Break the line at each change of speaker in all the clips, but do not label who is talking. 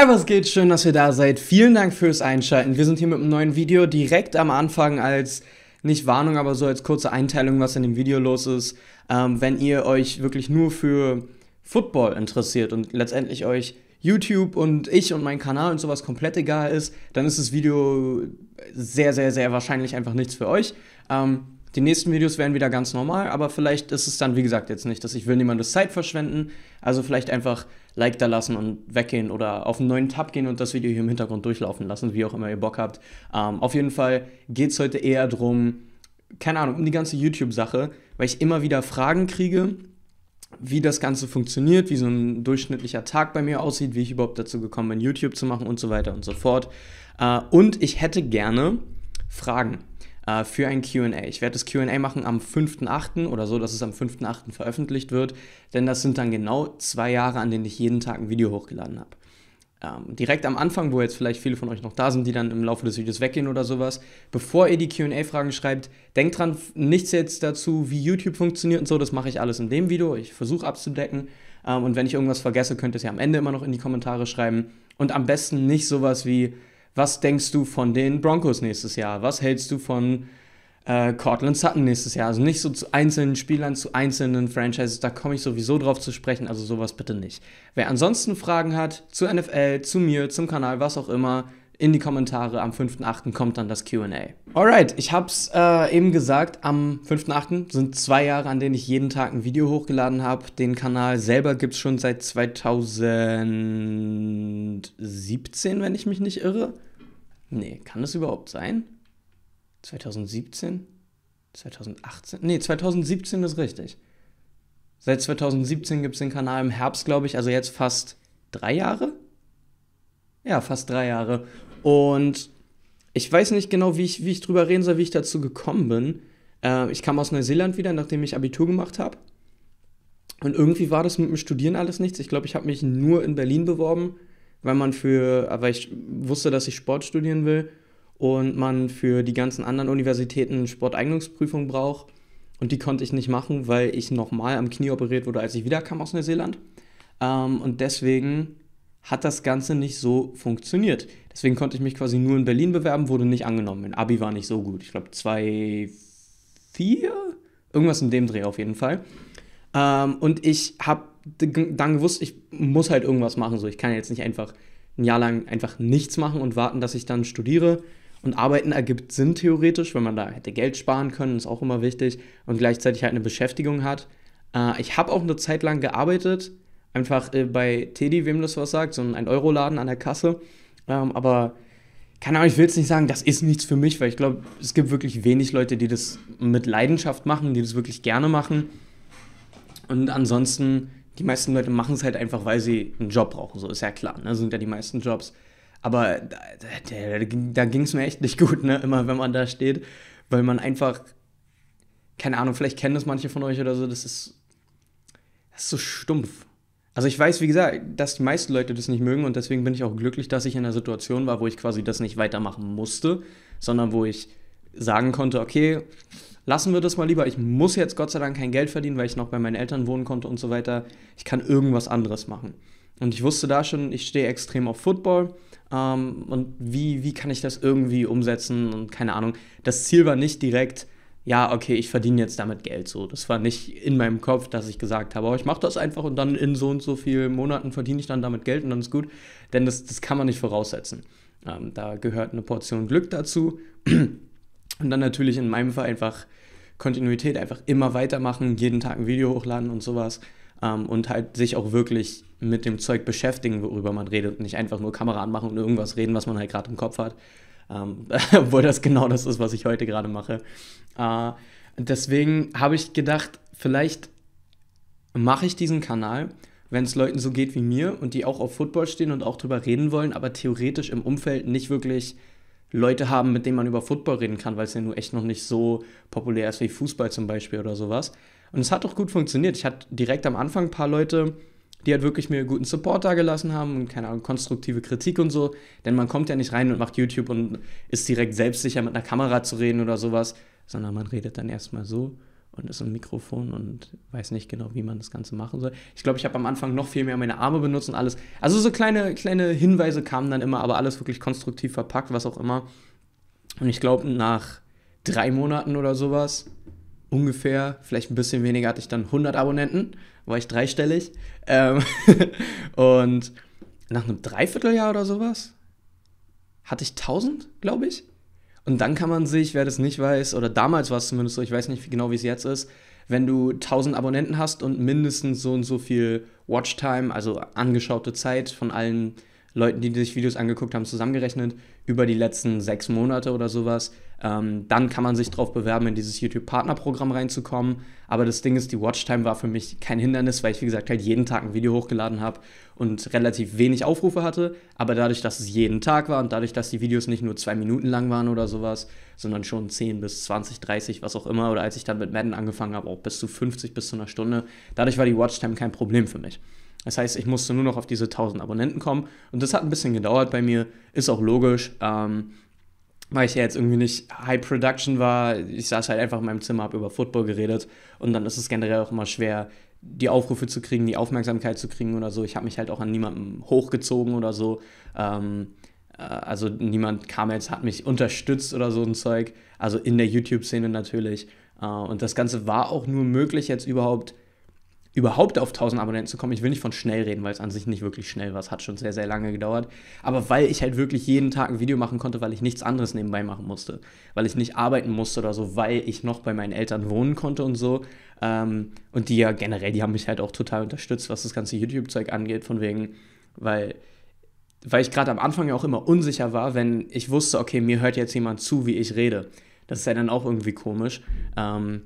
Hi, was geht? Schön, dass ihr da seid. Vielen Dank fürs Einschalten. Wir sind hier mit einem neuen Video direkt am Anfang als, nicht Warnung, aber so als kurze Einteilung, was in dem Video los ist. Ähm, wenn ihr euch wirklich nur für Football interessiert und letztendlich euch YouTube und ich und mein Kanal und sowas komplett egal ist, dann ist das Video sehr, sehr, sehr wahrscheinlich einfach nichts für euch. Ähm, die nächsten Videos werden wieder ganz normal, aber vielleicht ist es dann, wie gesagt, jetzt nicht, dass ich will niemandes Zeit verschwenden. Also vielleicht einfach Like da lassen und weggehen oder auf einen neuen Tab gehen und das Video hier im Hintergrund durchlaufen lassen, wie auch immer ihr Bock habt. Ähm, auf jeden Fall geht es heute eher darum, keine Ahnung, um die ganze YouTube-Sache, weil ich immer wieder Fragen kriege, wie das Ganze funktioniert, wie so ein durchschnittlicher Tag bei mir aussieht, wie ich überhaupt dazu gekommen bin, YouTube zu machen und so weiter und so fort. Äh, und ich hätte gerne Fragen. Äh, für ein QA. Ich werde das QA machen am 5.8. oder so, dass es am 5.8. veröffentlicht wird, denn das sind dann genau zwei Jahre, an denen ich jeden Tag ein Video hochgeladen habe. Ähm, direkt am Anfang, wo jetzt vielleicht viele von euch noch da sind, die dann im Laufe des Videos weggehen oder sowas, bevor ihr die QA-Fragen schreibt, denkt dran, nichts jetzt dazu, wie YouTube funktioniert und so, das mache ich alles in dem Video. Ich versuche abzudecken. Ähm, und wenn ich irgendwas vergesse, könnt ihr es ja am Ende immer noch in die Kommentare schreiben. Und am besten nicht sowas wie, was denkst du von den Broncos nächstes Jahr? Was hältst du von äh, Cortland Sutton nächstes Jahr? Also nicht so zu einzelnen Spielern, zu einzelnen Franchises, da komme ich sowieso drauf zu sprechen, also sowas bitte nicht. Wer ansonsten Fragen hat zu NFL, zu mir, zum Kanal, was auch immer, in die Kommentare. Am 5.8. kommt dann das QA. Alright, ich hab's äh, eben gesagt, am 5.8. sind zwei Jahre, an denen ich jeden Tag ein Video hochgeladen habe. Den Kanal selber gibt's schon seit 2017, wenn ich mich nicht irre. Nee, kann das überhaupt sein? 2017? 2018? Nee, 2017 ist richtig. Seit 2017 gibt es den Kanal im Herbst, glaube ich, also jetzt fast drei Jahre? Ja, fast drei Jahre. Und ich weiß nicht genau, wie ich, wie ich drüber reden soll, wie ich dazu gekommen bin. Äh, ich kam aus Neuseeland wieder, nachdem ich Abitur gemacht habe. Und irgendwie war das mit dem Studieren alles nichts. Ich glaube, ich habe mich nur in Berlin beworben weil man für, weil ich wusste, dass ich Sport studieren will und man für die ganzen anderen Universitäten Sporteignungsprüfung braucht. Und die konnte ich nicht machen, weil ich nochmal am Knie operiert wurde, als ich wiederkam aus Neuseeland. Ähm, und deswegen hat das Ganze nicht so funktioniert. Deswegen konnte ich mich quasi nur in Berlin bewerben, wurde nicht angenommen. Mein Abi war nicht so gut. Ich glaube, zwei, vier? Irgendwas in dem Dreh auf jeden Fall. Ähm, und ich habe dann gewusst, ich muss halt irgendwas machen. So, ich kann jetzt nicht einfach ein Jahr lang einfach nichts machen und warten, dass ich dann studiere. Und Arbeiten ergibt Sinn theoretisch, wenn man da hätte Geld sparen können, ist auch immer wichtig und gleichzeitig halt eine Beschäftigung hat. Äh, ich habe auch eine Zeit lang gearbeitet, einfach äh, bei Teddy, wem das was sagt, so ein Euro-Laden an der Kasse. Ähm, aber keine Ahnung, ich will jetzt nicht sagen, das ist nichts für mich, weil ich glaube, es gibt wirklich wenig Leute, die das mit Leidenschaft machen, die das wirklich gerne machen. Und ansonsten, die meisten Leute machen es halt einfach, weil sie einen Job brauchen. So ist ja klar, ne? sind ja die meisten Jobs. Aber da, da, da ging es mir echt nicht gut, ne? immer wenn man da steht, weil man einfach, keine Ahnung, vielleicht kennen das manche von euch oder so, das ist, das ist so stumpf. Also ich weiß, wie gesagt, dass die meisten Leute das nicht mögen und deswegen bin ich auch glücklich, dass ich in einer Situation war, wo ich quasi das nicht weitermachen musste, sondern wo ich sagen konnte, okay, lassen wir das mal lieber. Ich muss jetzt Gott sei Dank kein Geld verdienen, weil ich noch bei meinen Eltern wohnen konnte und so weiter. Ich kann irgendwas anderes machen. Und ich wusste da schon, ich stehe extrem auf Football. Ähm, und wie, wie kann ich das irgendwie umsetzen? Und keine Ahnung. Das Ziel war nicht direkt, ja, okay, ich verdiene jetzt damit Geld. So, das war nicht in meinem Kopf, dass ich gesagt habe, oh, ich mache das einfach und dann in so und so vielen Monaten verdiene ich dann damit Geld und dann ist gut. Denn das, das kann man nicht voraussetzen. Ähm, da gehört eine Portion Glück dazu. Und dann natürlich in meinem Fall einfach Kontinuität, einfach immer weitermachen, jeden Tag ein Video hochladen und sowas. Ähm, und halt sich auch wirklich mit dem Zeug beschäftigen, worüber man redet und nicht einfach nur Kamera anmachen und irgendwas reden, was man halt gerade im Kopf hat. Ähm, obwohl das genau das ist, was ich heute gerade mache. Äh, deswegen habe ich gedacht, vielleicht mache ich diesen Kanal, wenn es Leuten so geht wie mir und die auch auf Football stehen und auch drüber reden wollen, aber theoretisch im Umfeld nicht wirklich Leute haben, mit denen man über Football reden kann, weil es ja nur echt noch nicht so populär ist wie Fußball zum Beispiel oder sowas. Und es hat auch gut funktioniert. Ich hatte direkt am Anfang ein paar Leute, die halt wirklich mir guten Support da gelassen haben und keine Ahnung, konstruktive Kritik und so. Denn man kommt ja nicht rein und macht YouTube und ist direkt selbstsicher mit einer Kamera zu reden oder sowas, sondern man redet dann erstmal so und ist ein Mikrofon und weiß nicht genau, wie man das Ganze machen soll. Ich glaube, ich habe am Anfang noch viel mehr meine Arme benutzt und alles. Also so kleine, kleine Hinweise kamen dann immer, aber alles wirklich konstruktiv verpackt, was auch immer. Und ich glaube, nach drei Monaten oder sowas, ungefähr, vielleicht ein bisschen weniger, hatte ich dann 100 Abonnenten, war ich dreistellig. Ähm und nach einem Dreivierteljahr oder sowas hatte ich 1000, glaube ich. Und dann kann man sich, wer das nicht weiß, oder damals war es zumindest so, ich weiß nicht genau, wie es jetzt ist, wenn du 1000 Abonnenten hast und mindestens so und so viel Watchtime, also angeschaute Zeit von allen Leuten, die sich Videos angeguckt haben, zusammengerechnet, über die letzten sechs Monate oder sowas, ähm, dann kann man sich darauf bewerben, in dieses YouTube-Partnerprogramm reinzukommen. Aber das Ding ist, die Watchtime war für mich kein Hindernis, weil ich, wie gesagt, halt jeden Tag ein Video hochgeladen habe und relativ wenig Aufrufe hatte. Aber dadurch, dass es jeden Tag war und dadurch, dass die Videos nicht nur zwei Minuten lang waren oder sowas, sondern schon 10 bis 20, 30, was auch immer, oder als ich dann mit Madden angefangen habe, auch bis zu 50 bis zu einer Stunde, dadurch war die Watchtime kein Problem für mich. Das heißt, ich musste nur noch auf diese 1000 Abonnenten kommen. Und das hat ein bisschen gedauert bei mir. Ist auch logisch. Ähm, weil ich ja jetzt irgendwie nicht High Production war, ich saß halt einfach in meinem Zimmer, habe über Football geredet und dann ist es generell auch immer schwer, die Aufrufe zu kriegen, die Aufmerksamkeit zu kriegen oder so. Ich habe mich halt auch an niemandem hochgezogen oder so. Ähm, äh, also niemand kam jetzt, hat mich unterstützt oder so ein Zeug. Also in der YouTube-Szene natürlich. Äh, und das Ganze war auch nur möglich jetzt überhaupt überhaupt auf 1000 Abonnenten zu kommen. Ich will nicht von schnell reden, weil es an sich nicht wirklich schnell war. Es hat schon sehr, sehr lange gedauert. Aber weil ich halt wirklich jeden Tag ein Video machen konnte, weil ich nichts anderes nebenbei machen musste. Weil ich nicht arbeiten musste oder so, weil ich noch bei meinen Eltern wohnen konnte und so. Ähm, und die ja generell, die haben mich halt auch total unterstützt, was das ganze YouTube-Zeug angeht. Von wegen, weil weil ich gerade am Anfang ja auch immer unsicher war, wenn ich wusste, okay, mir hört jetzt jemand zu, wie ich rede. Das ist ja dann auch irgendwie komisch. Ähm,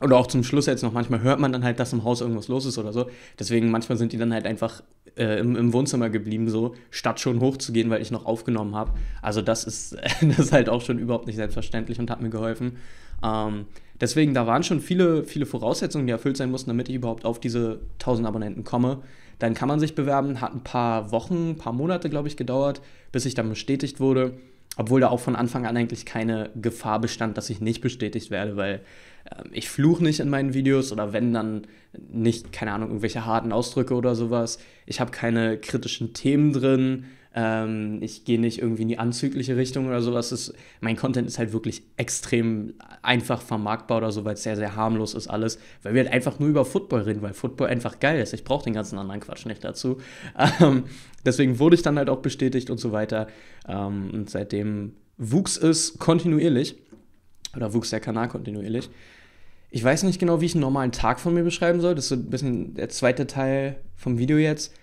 oder auch zum Schluss jetzt noch, manchmal hört man dann halt, dass im Haus irgendwas los ist oder so. Deswegen manchmal sind die dann halt einfach äh, im, im, Wohnzimmer geblieben, so, statt schon hochzugehen, weil ich noch aufgenommen habe. Also das ist, das ist halt auch schon überhaupt nicht selbstverständlich und hat mir geholfen. Ähm, deswegen, da waren schon viele, viele Voraussetzungen, die erfüllt sein mussten, damit ich überhaupt auf diese 1000 Abonnenten komme. Dann kann man sich bewerben, hat ein paar Wochen, ein paar Monate, glaube ich, gedauert, bis ich dann bestätigt wurde obwohl da auch von Anfang an eigentlich keine Gefahr bestand, dass ich nicht bestätigt werde, weil äh, ich fluche nicht in meinen Videos oder wenn dann nicht, keine Ahnung, irgendwelche harten Ausdrücke oder sowas. Ich habe keine kritischen Themen drin ähm, ich gehe nicht irgendwie in die anzügliche Richtung oder sowas. Ist, mein Content ist halt wirklich extrem einfach vermarktbar oder so, weil es sehr, sehr harmlos ist alles. Weil wir halt einfach nur über Football reden, weil Football einfach geil ist. Ich brauche den ganzen anderen Quatsch nicht dazu. Ähm, deswegen wurde ich dann halt auch bestätigt und so weiter. Ähm, und seitdem wuchs es kontinuierlich. Oder wuchs der Kanal kontinuierlich. Ich weiß nicht genau, wie ich einen normalen Tag von mir beschreiben soll. Das ist so ein bisschen der zweite Teil vom Video jetzt,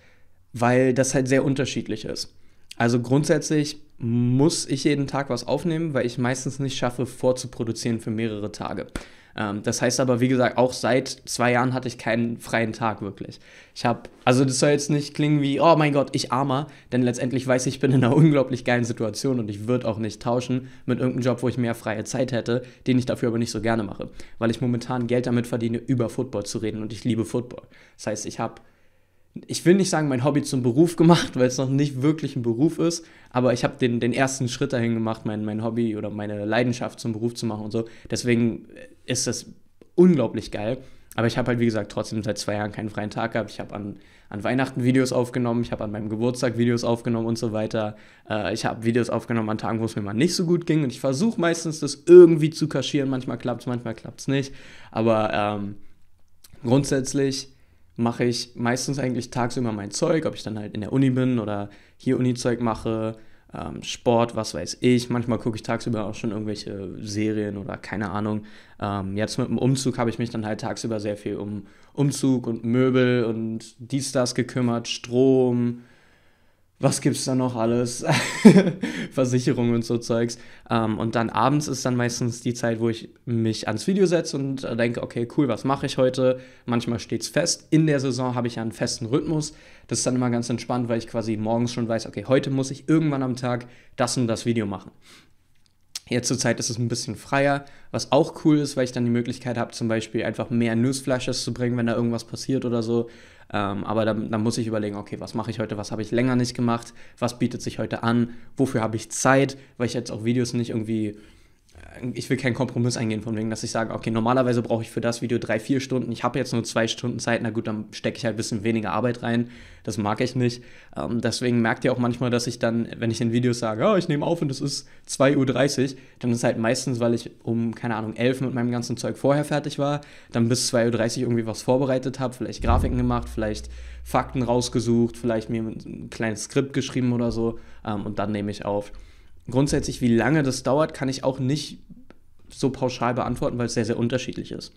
weil das halt sehr unterschiedlich ist. Also grundsätzlich muss ich jeden Tag was aufnehmen, weil ich meistens nicht schaffe, vorzuproduzieren für mehrere Tage. Ähm, das heißt aber, wie gesagt, auch seit zwei Jahren hatte ich keinen freien Tag wirklich. Ich habe, also das soll jetzt nicht klingen wie, oh mein Gott, ich armer, denn letztendlich weiß ich, ich bin in einer unglaublich geilen Situation und ich würde auch nicht tauschen mit irgendeinem Job, wo ich mehr freie Zeit hätte, den ich dafür aber nicht so gerne mache, weil ich momentan Geld damit verdiene, über Football zu reden und ich liebe Football. Das heißt, ich habe ich will nicht sagen, mein Hobby zum Beruf gemacht, weil es noch nicht wirklich ein Beruf ist, aber ich habe den, den ersten Schritt dahin gemacht, mein, mein Hobby oder meine Leidenschaft zum Beruf zu machen und so. Deswegen äh, ist das unglaublich geil. Aber ich habe halt, wie gesagt, trotzdem seit zwei Jahren keinen freien Tag gehabt. Ich habe an, an Weihnachten Videos aufgenommen, ich habe an meinem Geburtstag Videos aufgenommen und so weiter. Äh, ich habe Videos aufgenommen an Tagen, wo es mir mal nicht so gut ging. Und ich versuche meistens, das irgendwie zu kaschieren. Manchmal klappt es, manchmal klappt es nicht. Aber ähm, grundsätzlich mache ich meistens eigentlich tagsüber mein Zeug, ob ich dann halt in der Uni bin oder hier Uni-Zeug mache, ähm, Sport, was weiß ich. Manchmal gucke ich tagsüber auch schon irgendwelche Serien oder keine Ahnung. Ähm, jetzt mit dem Umzug habe ich mich dann halt tagsüber sehr viel um Umzug und Möbel und dies, das gekümmert, Strom, was gibt es da noch alles? Versicherungen und so Zeugs. Ähm, und dann abends ist dann meistens die Zeit, wo ich mich ans Video setze und äh, denke, okay, cool, was mache ich heute? Manchmal steht es fest. In der Saison habe ich ja einen festen Rhythmus. Das ist dann immer ganz entspannt, weil ich quasi morgens schon weiß, okay, heute muss ich irgendwann am Tag das und das Video machen. Jetzt zur Zeit ist es ein bisschen freier, was auch cool ist, weil ich dann die Möglichkeit habe, zum Beispiel einfach mehr Newsflashes zu bringen, wenn da irgendwas passiert oder so. Ähm, aber dann, dann, muss ich überlegen, okay, was mache ich heute, was habe ich länger nicht gemacht, was bietet sich heute an, wofür habe ich Zeit, weil ich jetzt auch Videos nicht irgendwie ich will keinen Kompromiss eingehen, von wegen, dass ich sage, okay, normalerweise brauche ich für das Video drei, vier Stunden, ich habe jetzt nur zwei Stunden Zeit, na gut, dann stecke ich halt ein bisschen weniger Arbeit rein, das mag ich nicht. Ähm, deswegen merkt ihr auch manchmal, dass ich dann, wenn ich in Videos sage, oh, ich nehme auf und es ist 2.30 Uhr, dann ist halt meistens, weil ich um, keine Ahnung, 11 mit meinem ganzen Zeug vorher fertig war, dann bis 2.30 Uhr irgendwie was vorbereitet habe, vielleicht Grafiken gemacht, vielleicht Fakten rausgesucht, vielleicht mir ein kleines Skript geschrieben oder so ähm, und dann nehme ich auf. Grundsätzlich, wie lange das dauert, kann ich auch nicht so pauschal beantworten, weil es sehr, sehr unterschiedlich ist.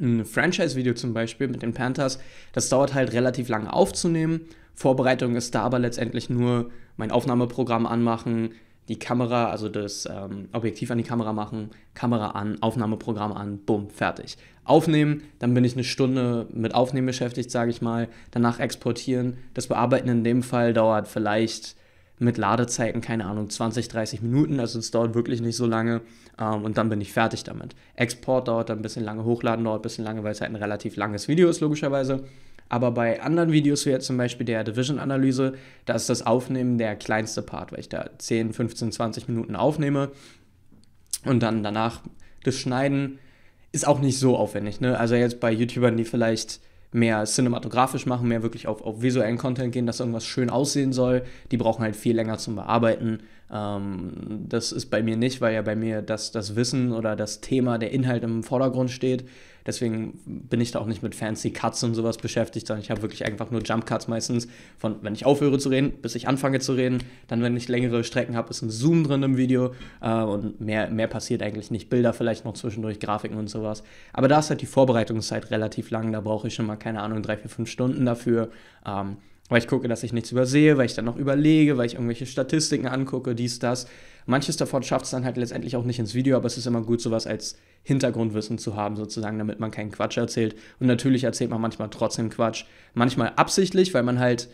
Ein Franchise-Video zum Beispiel mit den Panthers, das dauert halt relativ lange aufzunehmen. Vorbereitung ist da aber letztendlich nur mein Aufnahmeprogramm anmachen, die Kamera, also das ähm, Objektiv an die Kamera machen, Kamera an, Aufnahmeprogramm an, bumm, fertig. Aufnehmen, dann bin ich eine Stunde mit Aufnehmen beschäftigt, sage ich mal, danach exportieren. Das Bearbeiten in dem Fall dauert vielleicht mit Ladezeiten, keine Ahnung, 20, 30 Minuten. Also es dauert wirklich nicht so lange ähm, und dann bin ich fertig damit. Export dauert dann ein bisschen lange, Hochladen dauert ein bisschen lange, weil es halt ein relativ langes Video ist, logischerweise. Aber bei anderen Videos, wie jetzt zum Beispiel der Division-Analyse, da ist das Aufnehmen der kleinste Part, weil ich da 10, 15, 20 Minuten aufnehme und dann danach das Schneiden ist auch nicht so aufwendig. Ne? Also jetzt bei YouTubern, die vielleicht mehr cinematografisch machen, mehr wirklich auf, auf visuellen Content gehen, dass irgendwas schön aussehen soll. Die brauchen halt viel länger zum Bearbeiten. Ähm, das ist bei mir nicht, weil ja bei mir das, das Wissen oder das Thema, der Inhalt im Vordergrund steht. Deswegen bin ich da auch nicht mit fancy Cuts und sowas beschäftigt, sondern ich habe wirklich einfach nur Jump Cuts meistens von, wenn ich aufhöre zu reden, bis ich anfange zu reden. Dann, wenn ich längere Strecken habe, ist ein Zoom drin im Video äh, und mehr, mehr passiert eigentlich nicht. Bilder vielleicht noch zwischendurch, Grafiken und sowas. Aber da ist halt die Vorbereitungszeit relativ lang. Da brauche ich schon mal, keine Ahnung, drei, vier, fünf Stunden dafür. Ähm, weil ich gucke, dass ich nichts übersehe, weil ich dann noch überlege, weil ich irgendwelche Statistiken angucke, dies, das. Manches davon schafft es dann halt letztendlich auch nicht ins Video, aber es ist immer gut, sowas als Hintergrundwissen zu haben, sozusagen, damit man keinen Quatsch erzählt. Und natürlich erzählt man manchmal trotzdem Quatsch. Manchmal absichtlich, weil man halt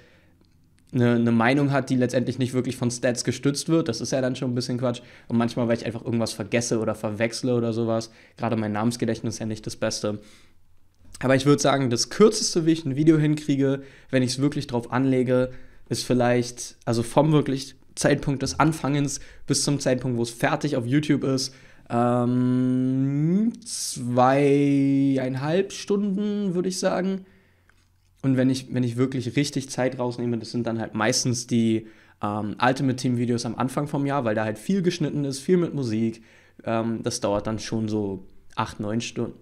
eine, eine Meinung hat, die letztendlich nicht wirklich von Stats gestützt wird. Das ist ja dann schon ein bisschen Quatsch. Und manchmal, weil ich einfach irgendwas vergesse oder verwechsle oder sowas. Gerade mein Namensgedächtnis ist ja nicht das Beste. Aber ich würde sagen, das kürzeste, wie ich ein Video hinkriege, wenn ich es wirklich drauf anlege, ist vielleicht, also vom wirklich Zeitpunkt des Anfangens bis zum Zeitpunkt, wo es fertig auf YouTube ist, ähm, zweieinhalb Stunden, würde ich sagen. Und wenn ich, wenn ich wirklich richtig Zeit rausnehme, das sind dann halt meistens die ähm, Ultimate Team Videos am Anfang vom Jahr, weil da halt viel geschnitten ist, viel mit Musik. Ähm, das dauert dann schon so acht, neun Stunden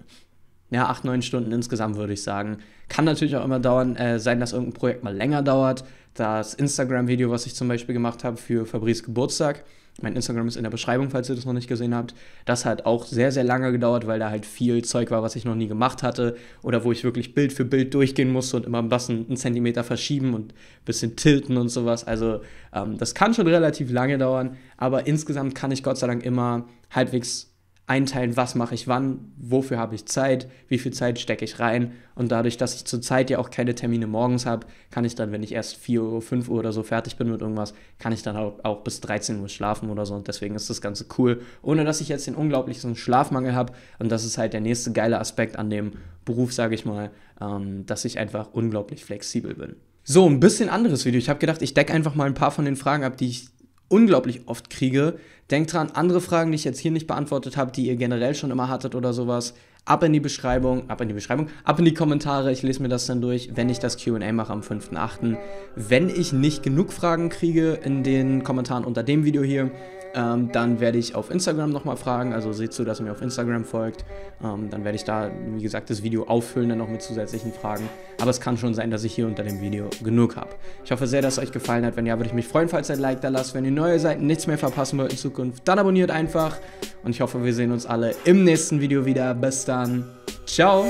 ja, acht, neun Stunden insgesamt, würde ich sagen. Kann natürlich auch immer dauern, äh, sein, dass irgendein Projekt mal länger dauert. Das Instagram-Video, was ich zum Beispiel gemacht habe für Fabrice Geburtstag, mein Instagram ist in der Beschreibung, falls ihr das noch nicht gesehen habt. Das hat auch sehr, sehr lange gedauert, weil da halt viel Zeug war, was ich noch nie gemacht hatte. Oder wo ich wirklich Bild für Bild durchgehen musste und immer ein bisschen einen Zentimeter verschieben und ein bisschen tilten und sowas. Also ähm, das kann schon relativ lange dauern, aber insgesamt kann ich Gott sei Dank immer halbwegs einteilen, was mache ich wann, wofür habe ich Zeit, wie viel Zeit stecke ich rein. Und dadurch, dass ich zurzeit ja auch keine Termine morgens habe, kann ich dann, wenn ich erst 4 Uhr, 5 Uhr oder so fertig bin mit irgendwas, kann ich dann auch, auch bis 13 Uhr schlafen oder so. Und deswegen ist das Ganze cool, ohne dass ich jetzt den unglaublichen Schlafmangel habe. Und das ist halt der nächste geile Aspekt an dem Beruf, sage ich mal, ähm, dass ich einfach unglaublich flexibel bin. So, ein bisschen anderes Video. Ich habe gedacht, ich decke einfach mal ein paar von den Fragen ab, die ich unglaublich oft kriege. Denkt dran, andere Fragen, die ich jetzt hier nicht beantwortet habe, die ihr generell schon immer hattet oder sowas, ab in die Beschreibung, ab in die Beschreibung, ab in die Kommentare. Ich lese mir das dann durch, wenn ich das QA mache am 5.8. Wenn ich nicht genug Fragen kriege in den Kommentaren unter dem Video hier, ähm, dann werde ich auf Instagram nochmal fragen, also seht zu, dass ihr mir auf Instagram folgt. Ähm, dann werde ich da, wie gesagt, das Video auffüllen, dann noch mit zusätzlichen Fragen. Aber es kann schon sein, dass ich hier unter dem Video genug habe. Ich hoffe sehr, dass es euch gefallen hat. Wenn ja, würde ich mich freuen, falls ihr ein Like da lasst. Wenn ihr neue Seiten nichts mehr verpassen wollt in Zukunft, dann abonniert einfach. Und ich hoffe, wir sehen uns alle im nächsten Video wieder. Bis dann. Ciao.